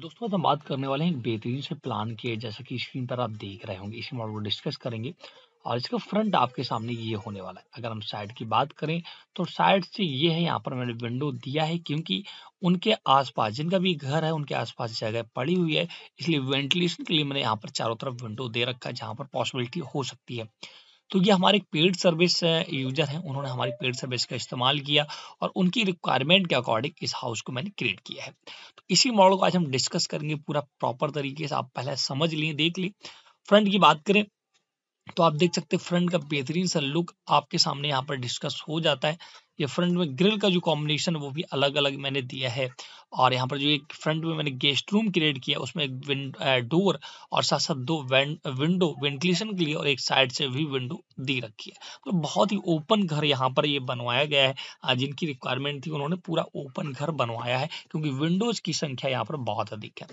दोस्तों आज हम बात करने वाले हैं एक बेहतरीन से प्लान के जैसा कि स्क्रीन पर आप देख रहे होंगे इसी मॉडल को डिस्कस करेंगे और इसका फ्रंट आपके सामने ये होने वाला है अगर हम साइड की बात करें तो साइड से ये है यहाँ पर मैंने विंडो दिया है क्योंकि उनके आसपास जिनका भी घर है उनके आसपास जगह पड़ी हुई है इसलिए वेंटिलेशन के लिए मैंने यहाँ पर चारों तरफ विंडो दे रखा है जहाँ पर पॉसिबिलिटी हो सकती है तो ये हमारे पेड सर्विस यूजर हैं उन्होंने हमारी पेड सर्विस का इस्तेमाल किया और उनकी रिक्वायरमेंट के अकॉर्डिंग इस हाउस को मैंने क्रिएट किया है तो इसी मॉडल को आज हम डिस्कस करेंगे पूरा प्रॉपर तरीके से आप पहले समझ लिए देख लें फ्रंट की बात करें तो आप देख सकते हैं फ्रंट का बेहतरीन सा लुक आपके सामने यहाँ पर डिस्कस हो जाता है ये फ्रंट में ग्रिल का जो कॉम्बिनेशन वो भी अलग अलग मैंने दिया है और यहाँ पर जो एक फ्रंट में मैंने गेस्ट रूम क्रिएट किया उसमें एक डोर और साथ साथ दो विंडो वेंटिलेशन के लिए और एक साइड से भी विंडो दी रखी है तो बहुत ही ओपन घर यहाँ पर ये यह बनवाया गया है जिनकी रिक्वायरमेंट थी उन्होंने पूरा ओपन घर बनवाया है क्योंकि विंडोज की संख्या यहाँ पर बहुत अधिक है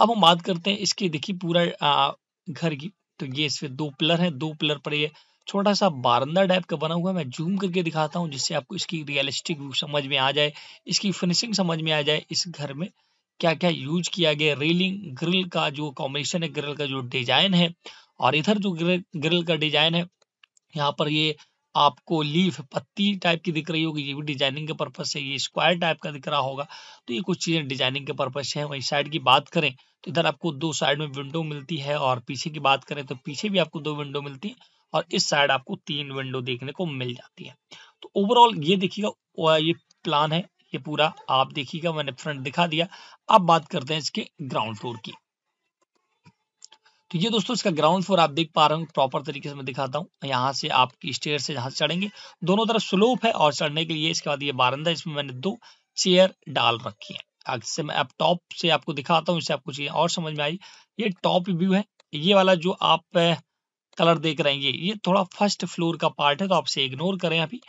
अब हम बात करते हैं इसकी देखिए पूरा घर की तो ये इसमें दो पिलर है दो पिलर पर ये छोटा सा बारंदा टाइप का बना हुआ है मैं जूम करके दिखाता हूँ जिससे आपको इसकी रियलिस्टिक समझ में आ जाए इसकी फिनिशिंग समझ में आ जाए इस घर में क्या क्या यूज किया गया रेलिंग ग्रिल का जो कॉम्बिनेशन है ग्रिल का जो डिजाइन है और इधर जो ग्रिल का डिजाइन है यहाँ पर ये आपको लीफ पत्ती टाइप की दिख रही होगी ये भी डिजाइनिंग के पर्पज से ये स्क्वायर टाइप का दिख रहा होगा तो ये कुछ चीजें डिजाइनिंग के पर्पज से है वहीं साइड की बात करें तो इधर आपको दो साइड में विंडो मिलती है और पीछे की बात करें तो पीछे भी आपको दो विंडो मिलती है और इस साइड आपको तीन विंडो देखने को मिल जाती है तो ओवरऑल ये देखिएगा ये प्लान है ये पूरा आप देखिएगा मैंने फ्रंट दिखा दिया अब बात करते हैं इसके ग्राउंड फ्लोर की तो ये दोस्तों इसका ग्राउंड फ्लोर आप देख पा रहे हो प्रॉपर तरीके से मैं दिखाता हूँ यहाँ से आपकी स्टेयर से से चढ़ेंगे दोनों तरफ स्लोप है और चढ़ने के लिए इसके बाद ये बारंदा इसमें मैंने दो चेयर डाल रखी है से मैं आप टॉप से आपको दिखाता हूँ इससे आपको चीजें और समझ में आई ये टॉप व्यू है ये वाला जो आप कलर देख रहे हैं ये ये थोड़ा फर्स्ट फ्लोर का पार्ट है तो आपसे इग्नोर करें अभी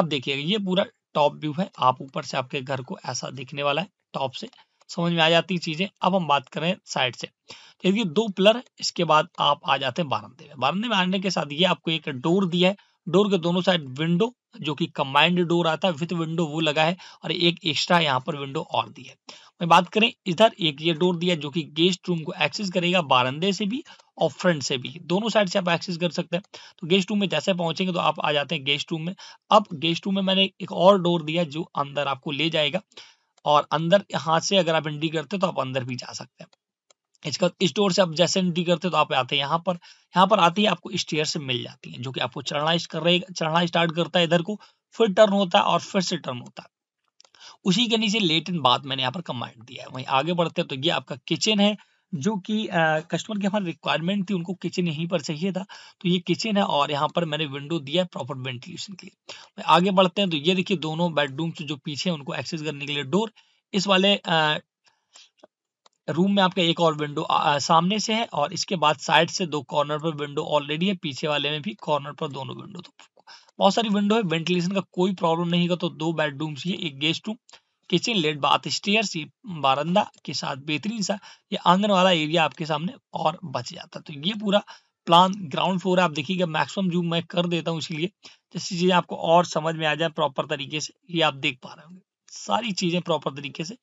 अब देखिएगा ये पूरा टॉप व्यू है आप ऊपर से आपके घर को ऐसा दिखने वाला है टॉप से समझ में आ जाती चीजें अब हम बात करें साइड से तो देखिए दो पिलर इसके बाद आप आ जाते हैं बारंदे में बारंदे में आने के साथ ये आपको एक डोर दिया है डोर के दोनों साइड विंडो जो कि कंबाइंड डोर आता है विथ विंडो वो लगा है और एक एक्स्ट्रा यहाँ पर विंडो और दी है वही बात करें इधर एक ये डोर दिया जो कि गेस्ट रूम को एक्सेस करेगा बारंदे से भी और फ्रंट से भी दोनों साइड से आप एक्सेस कर सकते हैं तो गेस्ट रूम में जैसे पहुंचेंगे तो आप आ जाते हैं गेस्ट रूम में अब गेस्ट रूम में मैंने एक और डोर दिया जो अंदर आपको ले जाएगा और अंदर यहाँ से अगर आप एंट्री करते तो आप अंदर भी जा सकते हैं इसका इस डोर से आप जैसे एंट्री करते तो आप आते हैं यहाँ पर यहाँ पर आते ही आपको स्टेयर से मिल जाती है जो कि आपको चढ़ना कर रहे चढ़ना स्टार्ट करता है इधर को फिर टर्न होता है और फिर से टर्न होता है उसी के नीचे लेट लेटेंट बात मैंने यहाँ पर कमांड दिया है वहीं आगे बढ़ते हैं तो ये आपका किचन है जो कि कस्टमर की हमारी रिक्वायरमेंट थी उनको किचन यहीं पर चाहिए था तो ये किचन है और यहाँ पर मैंने विंडो दिया है प्रॉपर वेंटिलेशन के लिए आगे बढ़ते हैं तो ये देखिए दोनों बेडरूम्स जो पीछे हैं उनको एक्सेस करने के लिए डोर इस वाले आ, रूम में आपका एक और विंडो आ, सामने से है और इसके बाद साइड से दो कॉर्नर पर विंडो ऑलरेडी है पीछे वाले में भी कॉर्नर पर दोनों विंडो तो बहुत सारी विंडो है वेंटिलेशन का कोई प्रॉब्लम नहीं होगा तो दो बेडरूम्स ये एक गेस्ट रूम किचन लेट बाथ स्टेयर्स ये बारंदा के साथ बेहतरीन सा ये आंगन वाला एरिया आपके सामने और बच जाता तो ये पूरा प्लान ग्राउंड फ्लोर है आप देखिएगा मैक्सिमम जूम मैं कर देता हूँ इसीलिए जैसी चीज़ें आपको और समझ में आ जाए प्रॉपर तरीके से ये आप देख पा रहे होंगे सारी चीज़ें प्रॉपर तरीके से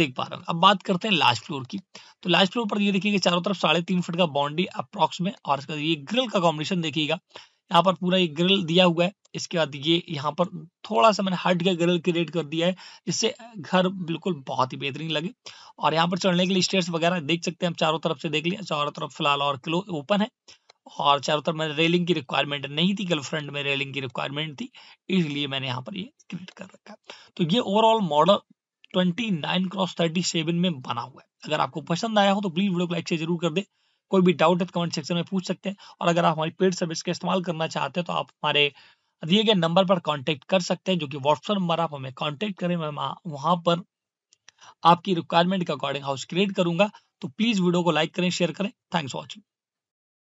देख पा रहे होंगे अब बात करते हैं लास्ट फ्लोर की तो लास्ट फ्लोर पर ये देखिएगा चारों तरफ साढ़े तीन फुट का बाउंड्री अप्रॉक्स में और इसका ये ग्रिल का कॉम्बिनेशन देखिएगा यहाँ पर पूरा ये ग्रिल दिया हुआ है इसके बाद ये यहाँ पर थोड़ा सा मैंने हट के ग्रिल क्रिएट कर दिया है इससे घर बिल्कुल बहुत ही बेहतरीन लगे और यहाँ पर चढ़ने के लिए स्टेयर्स वगैरह देख सकते हैं हम चारों तरफ से देख लिया चारों तरफ फिलहाल और क्लो ओपन है और चारों तरफ मैंने रेलिंग की रिक्वायरमेंट नहीं थी गर्लफ्रेंड में रेलिंग की रिक्वायरमेंट थी इसलिए मैंने यहाँ पर ये क्रिएट कर रखा तो ये ओवरऑल मॉडल 29 क्रॉस 37 में बना हुआ है अगर आपको पसंद आया हो तो प्लीज वीडियो को लाइक से जरूर कर दे कोई भी डाउट है तो कमेंट सेक्शन में पूछ सकते हैं और अगर आप हमारी पेड सर्विस का इस्तेमाल करना चाहते हैं तो आप हमारे दिए गए नंबर पर कॉन्टेक्ट कर सकते हैं जो कि व्हाट्सअप नंबर आप हमें कॉन्टेक्ट करें मैं वहां पर आपकी रिक्वायरमेंट के अकॉर्डिंग हाउस क्रिएट करूंगा तो प्लीज वीडियो को लाइक करें शेयर करें थैंक्स फॉर वॉचिंग